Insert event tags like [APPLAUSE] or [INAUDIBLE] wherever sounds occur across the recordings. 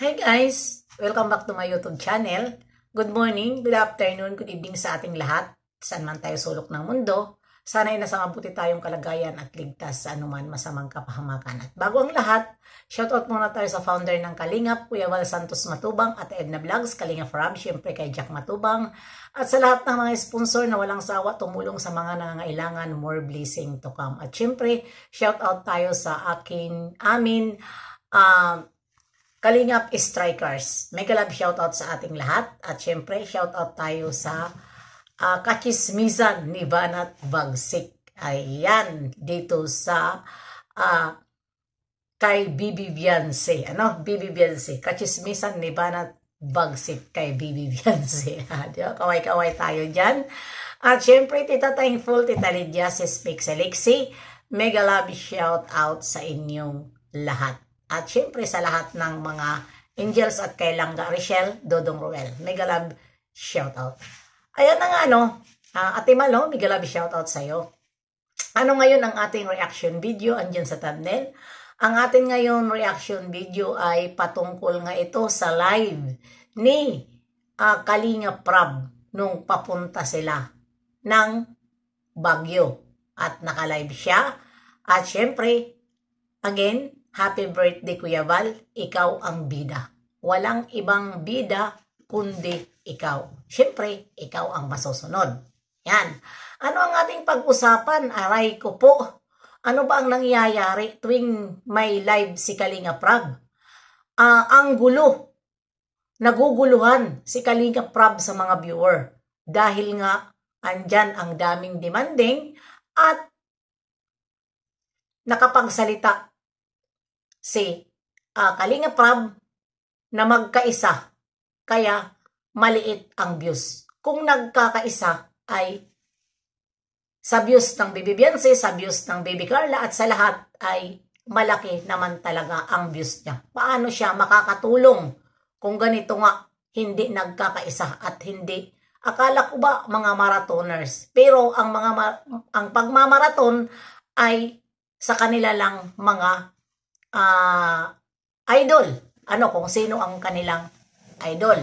Hi guys! Welcome back to my YouTube channel. Good morning, good afternoon, good evening sa ating lahat. Saan man tayo sulok ng mundo. Sana'y nasa mabuti tayong kalagayan at ligtas sa anuman masamang kapahamakan. At bago ang lahat, shoutout muna tayo sa founder ng Kalingap, Kuya Val Santos Matubang at Edna Vlogs, Kalingap Rob, syempre kay Jack Matubang. At sa lahat ng mga sponsor na walang sawa tumulong sa mga nangangailangan, more blessing to come. At syempre, shoutout tayo sa akin, amin, uh, Kalingap Strikers. May kalab shoutout sa ating lahat. At syempre, shoutout tayo sa uh, ah, kachismisan ni Banat Bagsik. Ayan, dito sa uh, kay Bibi Bianse. Ano? Bibi Bianse. Kachismisan ni Banat Bagsik kay Bibi Bianse. [LAUGHS] Kaway-kaway tayo dyan. At syempre, Tita Thankful, Tita Lydia, si Speaks Elixir. Mega love shout out sa inyong lahat at syempre sa lahat ng mga angels at kay Langga Richelle Dodong Ruel. Mega love shoutout. Ayan na nga ano, uh, Ate Malo, mega love shoutout sa'yo. Ano ngayon ang ating reaction video? Andiyan sa thumbnail. Ang atin ngayon reaction video ay patungkol nga ito sa live ni uh, Kalinga Prab nung papunta sila ng Bagyo. At naka-live siya. At syempre, again, Happy birthday Kuya Val, ikaw ang bida. Walang ibang bida kundi ikaw. Siyempre, ikaw ang masusunod. Yan. Ano ang ating pag-usapan? Aray ko po. Ano ba ang nangyayari tuwing may live si Kalinga Prab? Uh, ang gulo. Naguguluhan si Kalinga Prab sa mga viewer. Dahil nga, andyan ang daming demanding at nakapagsalita si uh, ah, Kalinga Prab na magkaisa. Kaya maliit ang views. Kung nagkakaisa ay sa views ng Baby Beyonce, sa views ng Baby Carla at sa lahat ay malaki naman talaga ang views niya. Paano siya makakatulong kung ganito nga hindi nagkakaisa at hindi Akala ko ba mga marathoners? Pero ang mga ang pagmamaraton ay sa kanila lang mga uh, idol. Ano, kung sino ang kanilang idol.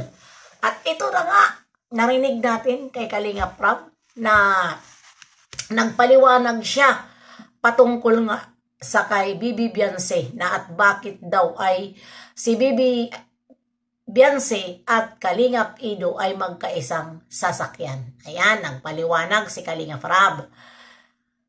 At ito na nga, narinig natin kay Kalinga Prab na nagpaliwanag siya patungkol nga sa kay Bibi Beyonce na at bakit daw ay si Bibi Beyonce at Kalingap Ido ay magkaisang sasakyan. Ayan, ang paliwanag si Kalingap Rab.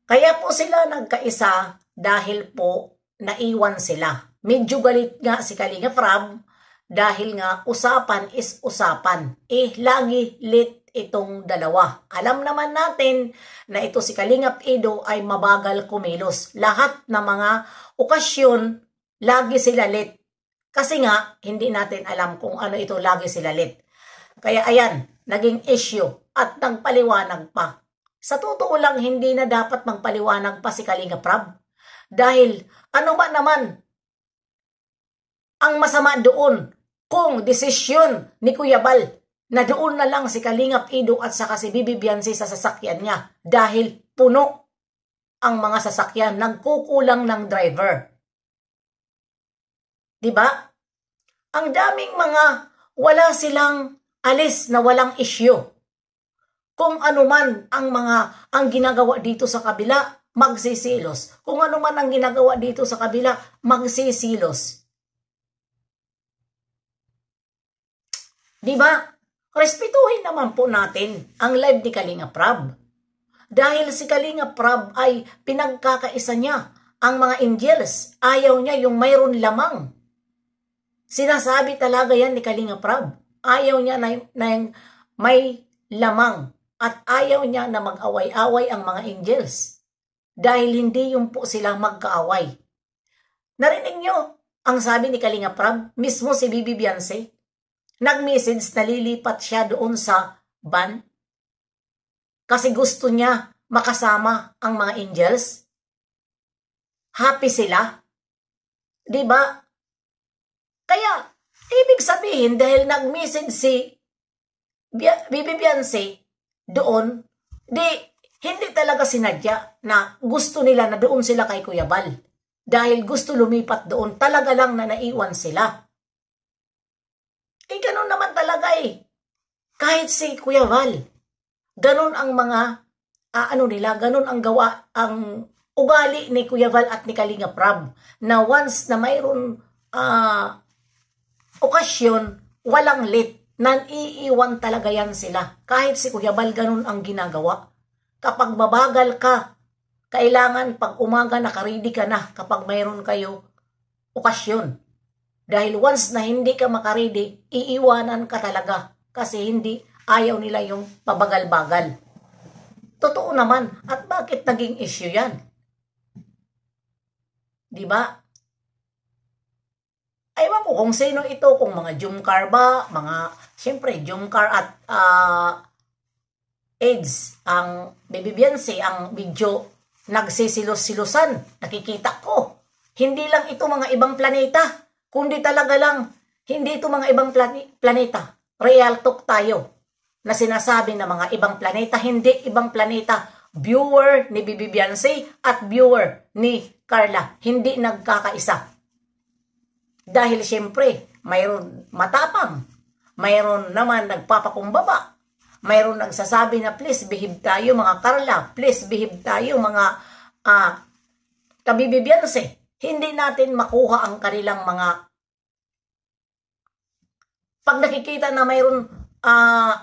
Kaya po sila nagkaisa dahil po naiwan sila. Medyo galit nga si Kalinga Frab dahil nga usapan is usapan. Eh, lagi lit itong dalawa. Alam naman natin na ito si Kalinga Edo ay mabagal kumilos. Lahat ng mga okasyon, lagi sila late. Kasi nga, hindi natin alam kung ano ito lagi sila late. Kaya ayan, naging issue at nagpaliwanag pa. Sa totoo lang, hindi na dapat magpaliwanag pa si Kalinga Prab. Dahil ano ba naman ang masama doon kung desisyon ni Kuya Bal na doon na lang si Kalingap Ido at saka si Bibi Biansi sa sasakyan niya dahil puno ang mga sasakyan, nagkukulang ng driver. ba? Diba? Ang daming mga wala silang alis na walang isyo. Kung ano man ang mga ang ginagawa dito sa kabila, magsisilos. Kung ano man ang ginagawa dito sa kabila, magsisilos. Diba? Respetuhin naman po natin ang live ni Kalinga Prab. Dahil si Kalinga Prab ay pinagkakaisa niya ang mga angels. Ayaw niya yung mayroon lamang. Sinasabi talaga yan ni Kalinga Prab. Ayaw niya na, na may lamang at ayaw niya na mag-away-away ang mga angels dahil hindi yung po sila magkaaway. Narinig nyo ang sabi ni Kalinga Prab, mismo si Bibi Beyonce, nag-message na lilipat siya doon sa ban kasi gusto niya makasama ang mga angels. Happy sila. 'Di ba? Kaya ibig sabihin dahil nag-message si Bibi Beyonce doon, di sinadya na gusto nila na doon sila kay Kuya Bal. Dahil gusto lumipat doon, talaga lang na naiwan sila. Eh, ganun naman talaga eh. Kahit si Kuya Val, ganun ang mga, uh, ano nila, ganun ang gawa, ang ugali ni Kuya Val at ni Kalinga Prab na once na mayroon uh, okasyon, walang nan iiwan talaga yan sila. Kahit si Kuya Val, ganun ang ginagawa kapag mabagal ka, kailangan pag umaga nakaredy ka na kapag mayroon kayo okasyon. Dahil once na hindi ka makaredy, iiwanan ka talaga kasi hindi ayaw nila yung pabagal-bagal. Totoo naman. At bakit naging issue yan? Di ba? Ayaw ko kung sino ito, kung mga Jumcar ba, mga, siyempre, Jumcar at uh, AIDS, ang Baby Beyonce, ang video nagsisilos silosan Nakikita ko. Hindi lang ito mga ibang planeta, kundi talaga lang, hindi ito mga ibang planeta. Real talk tayo na sinasabi ng mga ibang planeta, hindi ibang planeta. Viewer ni Bibi Beyonce at viewer ni Carla, hindi nagkakaisa. Dahil siyempre, mayroon matapang, mayroon naman nagpapakumbaba, mayroon nagsasabi na please behave tayo mga Carla, please behave tayo mga uh, kabibibyanse. Hindi natin makuha ang kanilang mga pag nakikita na mayroon uh,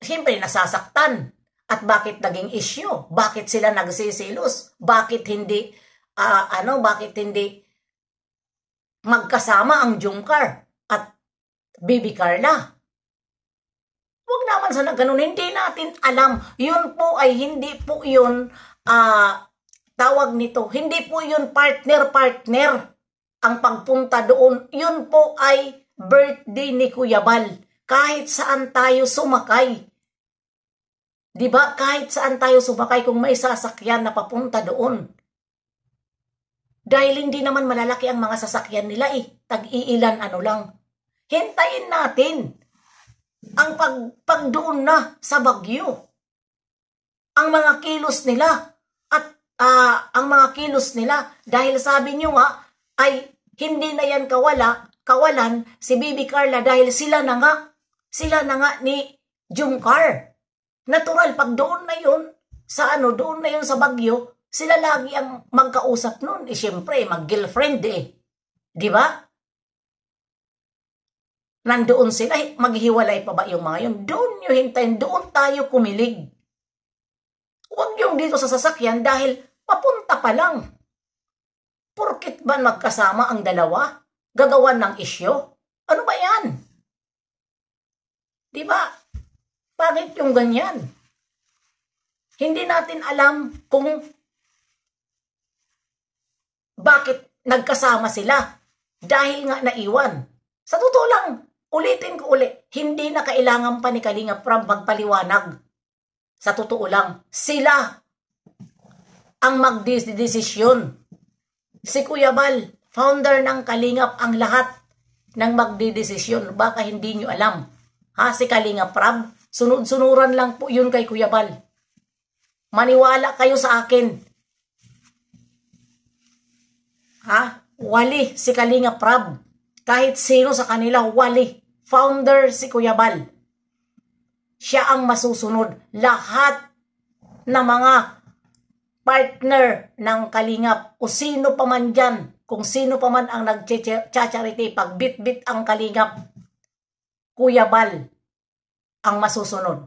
siyempre nasasaktan at bakit naging issue? Bakit sila nagsisilos? Bakit hindi uh, ano, bakit hindi magkasama ang Jungkar at Baby Carla? Huwag naman sana ganun. Hindi natin alam. Yun po ay hindi po yun uh, tawag nito. Hindi po yun partner-partner ang pagpunta doon. Yun po ay birthday ni Kuya Bal. Kahit saan tayo sumakay. 'Di ba? Kahit saan tayo sumakay kung may sasakyan na papunta doon. Dahil hindi naman malalaki ang mga sasakyan nila eh. Tag-iilan ano lang. Hintayin natin ang pag, pagdoon na sa bagyo. Ang mga kilos nila at uh, ang mga kilos nila dahil sabi niyo nga ay hindi na yan kawala, kawalan si Bibi Carla dahil sila na nga, sila na nga ni Jumcar. Natural, pag doon na yon sa ano, doon na yon sa bagyo, sila lagi ang magkausap noon. Eh, syempre, mag-girlfriend eh. Di ba? nandoon sila, maghiwalay pa ba yung mga yun? Doon nyo hintayin, doon tayo kumilig. Huwag yung dito sa sasakyan dahil papunta pa lang. Porkit ba magkasama ang dalawa? Gagawan ng isyo? Ano ba yan? Di ba? Bakit yung ganyan? Hindi natin alam kung bakit nagkasama sila dahil nga naiwan. Sa totoo lang, Ulitin ko uli, hindi na kailangan pa ni Kalinga Pram magpaliwanag. Sa totoo lang, sila ang magdidesisyon. Si Kuya Bal, founder ng Kalingap, ang lahat ng magdedesisyon. Baka hindi nyo alam. Ha, si Kalingap Prab, sunod-sunuran lang po yun kay Kuya Bal. Maniwala kayo sa akin. Ha? Wali si Kalingap Prab. Kahit sino sa kanila, wali founder si Kuya Bal. Siya ang masusunod lahat na mga partner ng Kalingap o sino pa man dyan, kung sino pa man ang nag-charity, pag bit-bit ang Kalingap, Kuya Bal ang masusunod.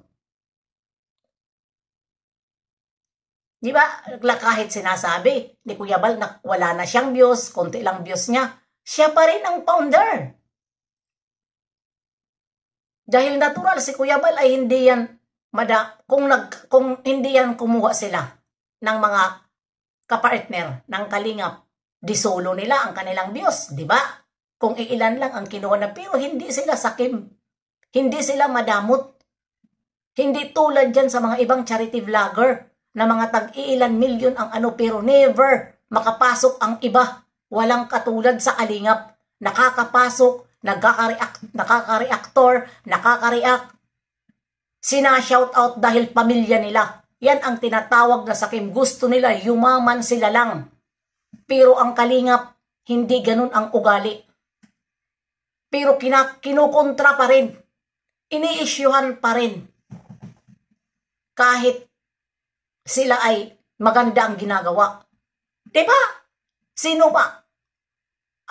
Di ba? Kahit sinasabi ni Kuya Bal na wala na siyang views, konti lang views niya, siya pa rin ang founder. Dahil natural si Kuya Bal ay hindi yan mada, kung nag kung hindi yan kumuha sila ng mga kapartner ng kalingap di solo nila ang kanilang views, di ba? Kung iilan lang ang kinuha na pero hindi sila sakim. Hindi sila madamot. Hindi tulad dyan sa mga ibang charity vlogger na mga tag-iilan milyon ang ano pero never makapasok ang iba. Walang katulad sa alingap. Nakakapasok nagkaka-react, nakaka-reactor, nakaka-react. sina shout out dahil pamilya nila. Yan ang tinatawag na sa Kim. Gusto nila, yumaman sila lang. Pero ang kalingap, hindi ganun ang ugali. Pero kina, kinukontra pa rin. Iniisyuhan pa rin. Kahit sila ay maganda ang ginagawa. Diba? Sino ba?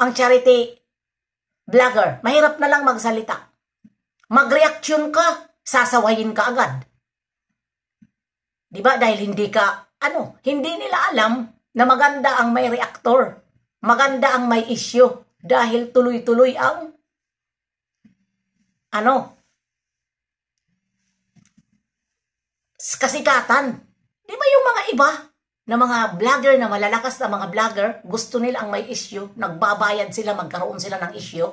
Ang charity Vlogger, mahirap na lang magsalita. Mag-reaction ka, sasawayin ka agad. 'Di ba? Dahil hindi ka ano, hindi nila alam na maganda ang may reactor. Maganda ang may issue dahil tuloy-tuloy ang ano kasikatan. Di ba yung mga iba, na mga vlogger na malalakas na mga vlogger, gusto nilang may issue, nagbabayad sila, magkaroon sila ng issue.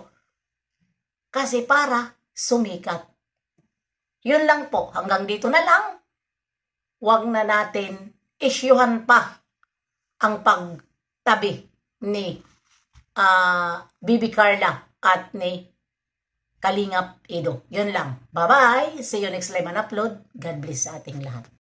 Kasi para sumikat. Yun lang po, hanggang dito na lang. Huwag na natin isyuhan pa ang pagtabi ni uh, Bibi Carla at ni Kalingap Edo. Yun lang. Bye-bye. See you next time and upload. God bless sa ating lahat.